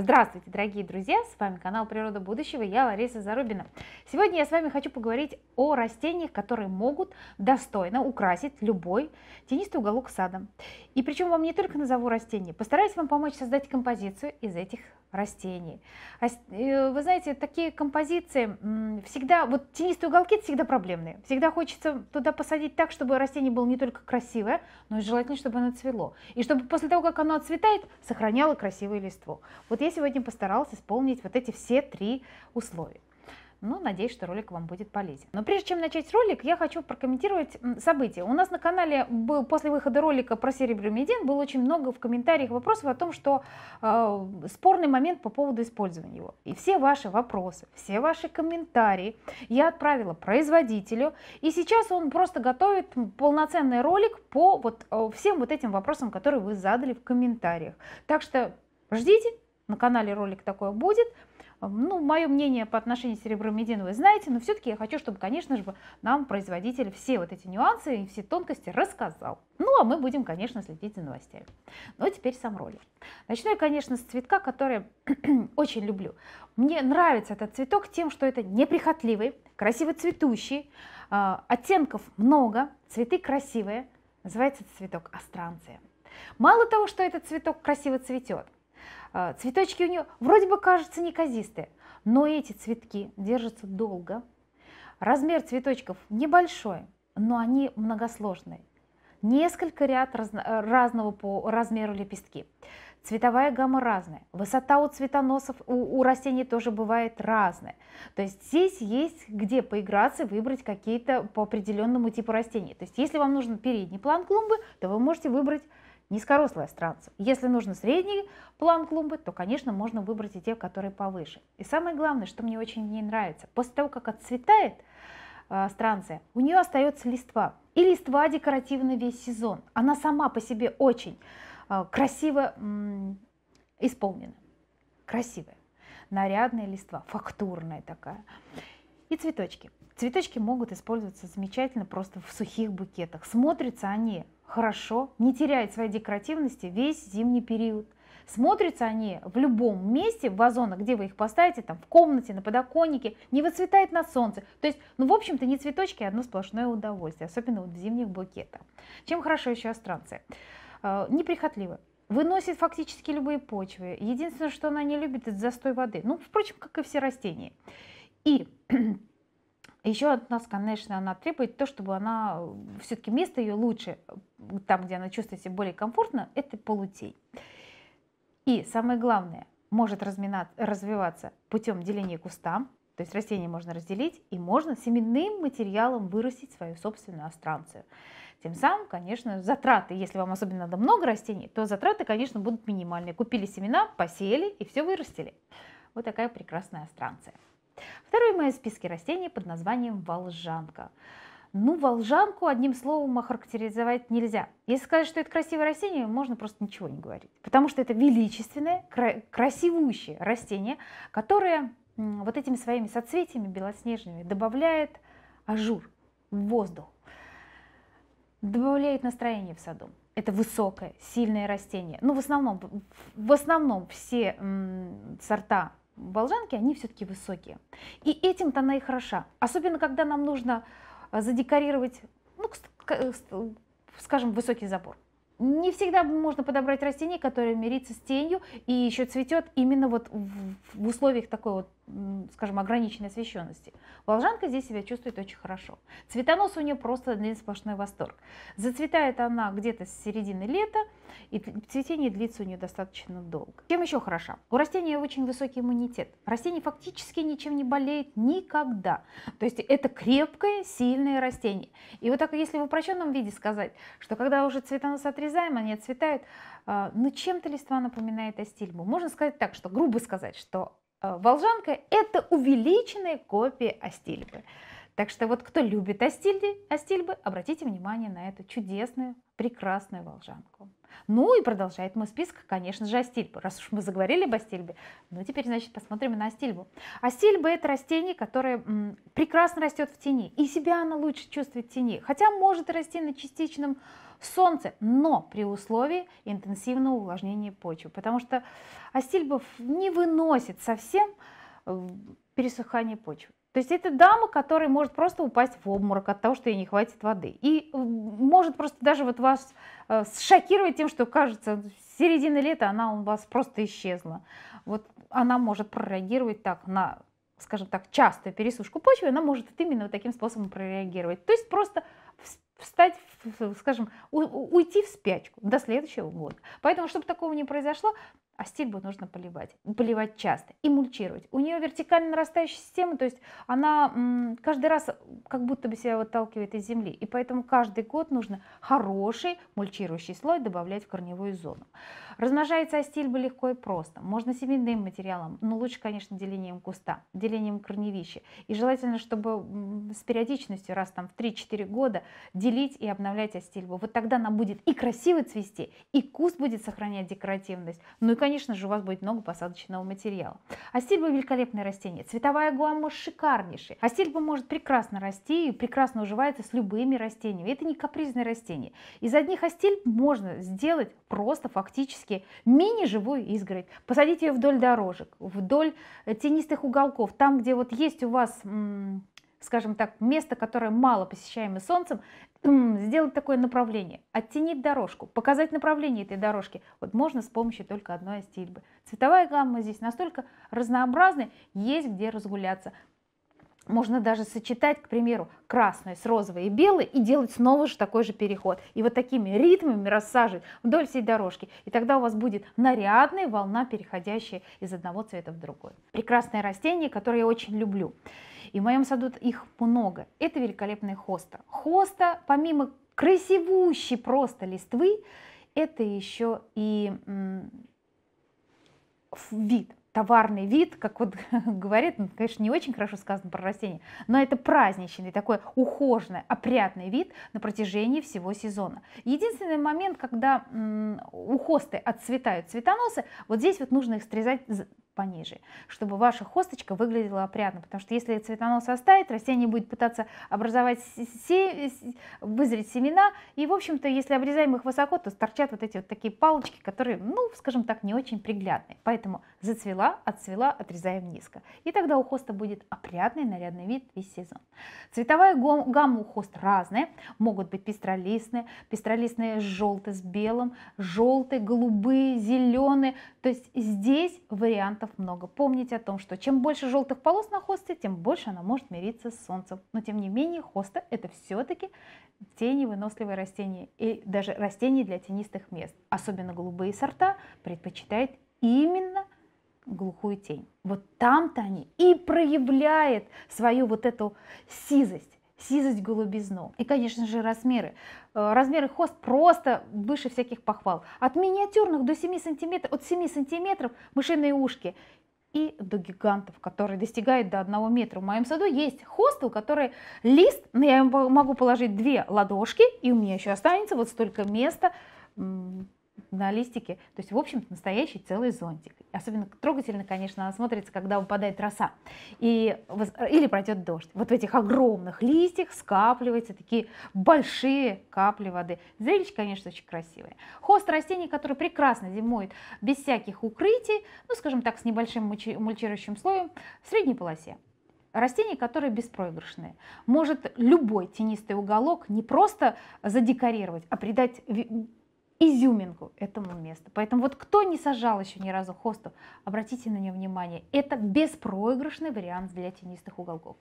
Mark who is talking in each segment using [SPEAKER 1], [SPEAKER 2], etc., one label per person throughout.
[SPEAKER 1] Здравствуйте, дорогие друзья! С вами канал Природа будущего, я Лариса Зарубина. Сегодня я с вами хочу поговорить о растениях, которые могут достойно украсить любой тенистый уголок сада. И причем вам не только назову растения, постараюсь вам помочь создать композицию из этих растений. А э, вы знаете, такие композиции всегда, вот тенистые уголки всегда проблемные. Всегда хочется туда посадить так, чтобы растение было не только красивое, но и желательно, чтобы оно цвело. И чтобы после того, как оно отцветает, сохраняло красивое листво. Вот я сегодня постаралась исполнить вот эти все три условия. Но ну, надеюсь, что ролик вам будет полезен. Но прежде чем начать ролик, я хочу прокомментировать события. У нас на канале был после выхода ролика про серебряный медиан было очень много в комментариях вопросов о том, что э, спорный момент по поводу использования его. И все ваши вопросы, все ваши комментарии я отправила производителю. И сейчас он просто готовит полноценный ролик по вот э, всем вот этим вопросам, которые вы задали в комментариях. Так что ждите, на канале ролик такой будет. Ну, мое мнение по отношению к серебромедину вы знаете, но все-таки я хочу, чтобы, конечно же, нам производитель все вот эти нюансы и все тонкости рассказал. Ну, а мы будем, конечно, следить за новостями. Но теперь сам ролик. Начну я, конечно, с цветка, который очень люблю. Мне нравится этот цветок тем, что это неприхотливый, красиво цветущий, а, оттенков много, цветы красивые. Называется цветок астранция. Мало того, что этот цветок красиво цветет, а, цветочки у нее вроде бы кажутся неказистые, но эти цветки держатся долго. Размер цветочков небольшой, но они многосложные. Несколько ряд раз, э, разного по размеру лепестки. Цветовая гамма разная. Высота у цветоносов, у, у растений тоже бывает разная. То есть здесь есть где поиграться, выбрать какие-то по определенному типу растений. То есть если вам нужен передний план клумбы, то вы можете выбрать низкорослые astranцы. Если нужно средний план клумбы, то, конечно, можно выбрать и те, которые повыше. И самое главное, что мне очень не нравится, после того, как отцветает э, странция, у нее остается листва. И листва декоративна весь сезон. Она сама по себе очень э, красиво исполнена. Красивая, нарядная листва, фактурная такая. И цветочки. Цветочки могут использоваться замечательно просто в сухих букетах. Смотрятся они хорошо, не теряет своей декоративности весь зимний период. Смотрятся они в любом месте в вазонах, где вы их поставите, там в комнате, на подоконнике, не выцветает на солнце. То есть, ну, в общем-то, не цветочки, а одно сплошное удовольствие, особенно вот в зимних букетах. Чем хорошо еще астранция? Э, неприхотливы. Выносит фактически любые почвы. Единственное, что она не любит, это застой воды. Ну, впрочем, как и все растения. И Еще от нас, конечно, она требует то, чтобы она э, все-таки место ее лучше, там, где она чувствует себя более комфортно, это полутень. И самое главное, может развиваться путем деления куста, то есть растение можно разделить, и можно семенным материалом вырастить свою собственную астранцию. Тем самым, конечно, затраты, если вам особенно надо много растений, то затраты, конечно, будут минимальные. Купили семена, посеяли и все вырастили. Вот такая прекрасная астранция. Второе в моем списке растений под названием волжанка. Ну, волжанку одним словом охарактеризовать нельзя. Если сказать, что это красивое растение, можно просто ничего не говорить. Потому что это величественное, красивущее растение, которое вот этими своими соцветиями белоснежными добавляет ажур в воздух, добавляет настроение в саду. Это высокое, сильное растение. Ну, в основном, в основном все сорта Болжанки, они все-таки высокие. И этим-то она и хороша. Особенно, когда нам нужно э, задекорировать, ну, э, скажем, высокий забор. Не всегда можно подобрать растение, которое мирится с тенью и еще цветет именно вот в условиях такой вот, скажем, ограниченной освещенности. Волжанка здесь себя чувствует очень хорошо. Цветонос у нее просто один сплошной восторг. Зацветает она где-то с середины лета, и цветение длится у нее достаточно долго. Чем еще хороша? У растения очень высокий иммунитет. Растение фактически ничем не болеет никогда. То есть это крепкое, сильное растение. И вот так, если в упрощенном виде сказать, что когда уже цветонос отрезаем, они отцветают, а, но чем-то листва напоминает астильбу. Можно сказать так, что грубо сказать, что а, волжанка – это увеличенная копия астильбы. Так что вот кто любит Астильды, Астильбы, обратите внимание на эту чудесную, прекрасную волжанку. Ну и продолжает мой список, конечно же, Астильбы. Раз уж мы заговорили об Астильбе, ну теперь, значит, посмотрим на Астильбу. Астильба – это растение, которое м, прекрасно растет в тени, и себя оно лучше чувствует в тени, хотя может расти на частичном солнце, но при условии интенсивного увлажнения почвы, потому что астильба не выносит совсем э, пересыхание почвы. То есть это дама, которая может просто упасть в обморок от того, что ей не хватит воды. И э, может просто даже вот вас э, шокировать тем, что кажется, середина лета она у вас просто исчезла. Вот она может прореагировать так на скажем так, частую пересушку почвы, она может именно вот таким способом прореагировать. То есть просто встать, скажем, уйти в спячку до следующего года. Поэтому, чтобы такого не произошло, а стильбу нужно поливать, поливать часто и мульчировать. У нее вертикально нарастающая система, то есть она каждый раз э, как будто бы себя выталкивает из земли, и поэтому каждый год нужно хороший мульчирующий слой добавлять в корневую зону. Размножается астильба легко и просто, можно семенным материалом, но лучше, конечно, делением куста, делением корневища, и желательно, чтобы с периодичностью раз там в 3-4 года делить и обновлять астильбу. Вот тогда она будет и красиво цвести, и куст будет сохранять декоративность, ну и, конечно, конечно же, у вас будет много посадочного материала. Астильба великолепное растение, цветовая гуама шикарнейшая. Астильба может прекрасно расти и прекрасно уживается с любыми растениями. Это не капризное растение. Из одних астильб можно сделать просто фактически мини-живую изгородь. Посадите ее вдоль дорожек, вдоль тенистых уголков, там, где вот есть у вас м- скажем так, место, которое мало посещаемо солнцем, сделать такое направление, оттенить дорожку, показать направление этой дорожки. Вот можно с помощью только одной стильбы. Цветовая гамма здесь настолько разнообразная, есть где разгуляться. Можно даже сочетать, к примеру, красный с розовой и белой и делать снова же такой же переход. И вот такими ритмами рассаживать вдоль всей дорожки. И тогда у вас будет нарядная волна, переходящая из одного цвета в другой. Прекрасное растение, которое я очень люблю. И в моем саду их много. Это великолепный хоста. Хоста, помимо красивущей просто листвы, это еще и вид товарный вид, как вот говорит, ну, конечно, не очень хорошо сказано про растение, но это праздничный, такой ухоженный, опрятный вид на протяжении всего сезона. Единственный момент, когда м- ухосты отцветают цветоносы, вот здесь вот нужно их срезать пониже, чтобы ваша хосточка выглядела опрятно, потому что если цветонос оставит, растение будет пытаться образовать, се... вызреть семена, и, в общем-то, если обрезаем их высоко, то торчат вот эти вот такие палочки, которые, ну, скажем так, не очень приглядные. Поэтому зацвела, отцвела, отрезаем низко. И тогда у хоста будет опрятный, нарядный вид весь сезон. Цветовая гамма у хост разная, могут быть пестролистные, пестролистные желтые с белым, желтые, голубые, зеленые, то есть здесь вариант вариантов много. Помните о том, что чем больше желтых полос на хосте, тем больше она может мириться с солнцем. Но тем не менее, хоста это все-таки тени выносливые растения и даже растения для тенистых мест. Особенно голубые сорта предпочитает именно глухую тень. Вот там-то они и проявляет свою вот эту сизость сизость, голубизну. И, конечно же, размеры. Э, размеры хост просто выше всяких похвал. От миниатюрных до 7 сантиметров, от 7 сантиметров мышиные ушки и до гигантов, которые достигают до 1 метра. В моем саду есть хост, у которой лист, но я могу положить две ладошки, и у меня еще останется вот столько места на листике. То есть, в общем настоящий целый зонтик. Особенно трогательно, конечно, она смотрится, когда выпадает роса и, или пройдет дождь. Вот в этих огромных листьях скапливаются такие большие капли воды. Зрелище, конечно, очень красивое. Хост растений, который прекрасно зимует без всяких укрытий, ну, скажем так, с небольшим мульчирующим слоем в средней полосе растения, которые беспроигрышные. Может любой тенистый уголок не просто задекорировать, а придать изюминку этому месту. Поэтому вот кто не сажал еще ни разу хосту, обратите на нее внимание. Это беспроигрышный вариант для тенистых уголков.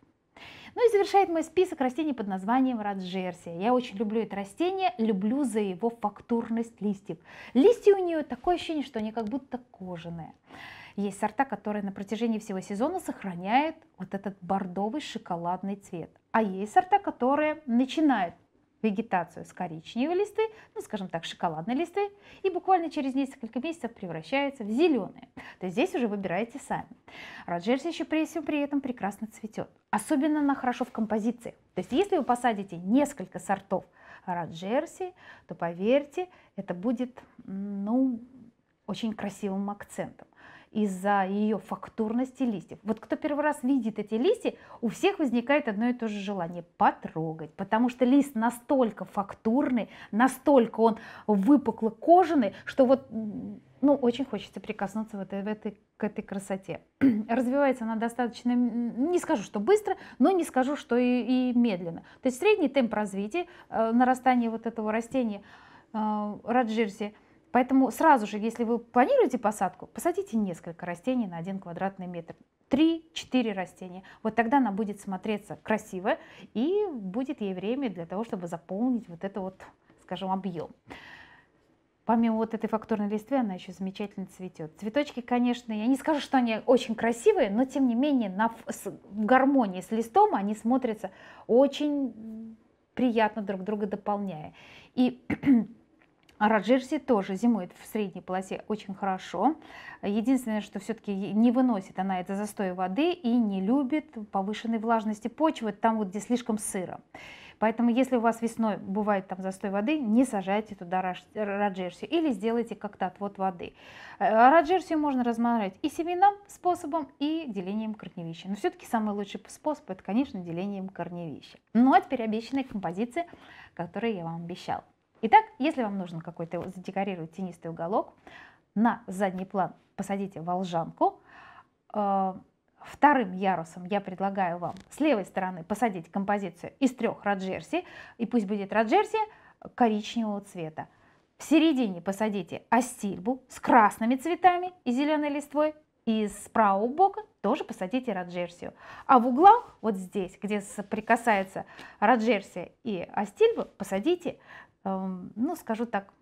[SPEAKER 1] Ну и завершает мой список растений под названием раджерсия. Я очень люблю это растение, люблю за его фактурность листьев. Листья у нее такое ощущение, что они как будто кожаные. Есть сорта, которые на протяжении всего сезона сохраняют вот этот бордовый шоколадный цвет. А есть сорта, которые начинают вегетацию с коричневой листы, ну, скажем так, шоколадной листы, и буквально через несколько месяцев превращается в зеленые. То есть здесь уже выбираете сами. Роджерс еще при всем при этом прекрасно цветет. Особенно она хорошо в композиции. То есть если вы посадите несколько сортов Роджерси, то поверьте, это будет, ну, очень красивым акцентом из-за ее фактурности листьев. Вот кто первый раз видит эти листья, у всех возникает одно и то же желание потрогать, потому что лист настолько фактурный, настолько он выпукло кожаный, что вот ну, очень хочется прикоснуться вот в этой, к этой красоте. Развивается она достаточно, не скажу, что быстро, но не скажу, что и, и медленно. То есть средний темп развития, э, нарастания вот этого растения э, раджирси – Поэтому сразу же, если вы планируете посадку, посадите несколько растений на один квадратный метр. три-четыре растения. Вот тогда она будет смотреться красиво и будет ей время для того, чтобы заполнить вот это вот, скажем, объем. Помимо вот этой фактурной листвы, она еще замечательно цветет. Цветочки, конечно, я не скажу, что они очень красивые, но тем не менее на, с, в гармонии с листом они смотрятся очень приятно друг друга дополняя. И А раджерси тоже зимует в средней полосе очень хорошо. Единственное, что все-таки не выносит она это застой воды и не любит повышенной влажности почвы, там вот где слишком сыро. Поэтому, если у вас весной бывает там застой воды, не сажайте туда раджерси или сделайте как-то отвод воды. Э, а раджерси можно размножать и семенным способом, и делением корневища. Но все-таки самый лучший способ это, конечно, делением корневища. Ну а теперь обещанные композиции, которую я вам обещала. Итак, если вам нужен какой-то задекорировать тенистый уголок, на задний план посадите волжанку. Э, вторым ярусом я предлагаю вам с левой стороны посадить композицию из трех раджерси, и пусть будет раджерси коричневого цвета. В середине посадите астильбу с красными цветами и зеленой листвой, и с правого бока тоже посадите раджерсию. А в углах, вот здесь, где соприкасается раджерсия и астильба, посадите Эм, ну, скажу так,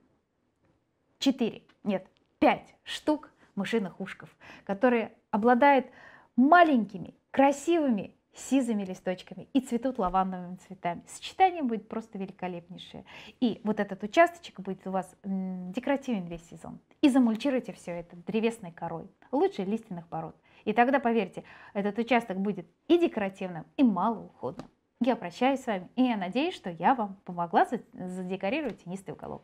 [SPEAKER 1] 4, нет, 5 штук мышиных ушков, которые обладают маленькими, красивыми сизыми листочками и цветут лавандовыми цветами. Сочетание будет просто великолепнейшее. И вот этот участочек будет у вас декоративен весь сезон. И замульчируйте все это древесной корой, лучше лиственных пород. И тогда, поверьте, этот участок будет и декоративным, и малоуходным. Я прощаюсь с вами, и я надеюсь, что я вам помогла задекорировать тенистый уголок.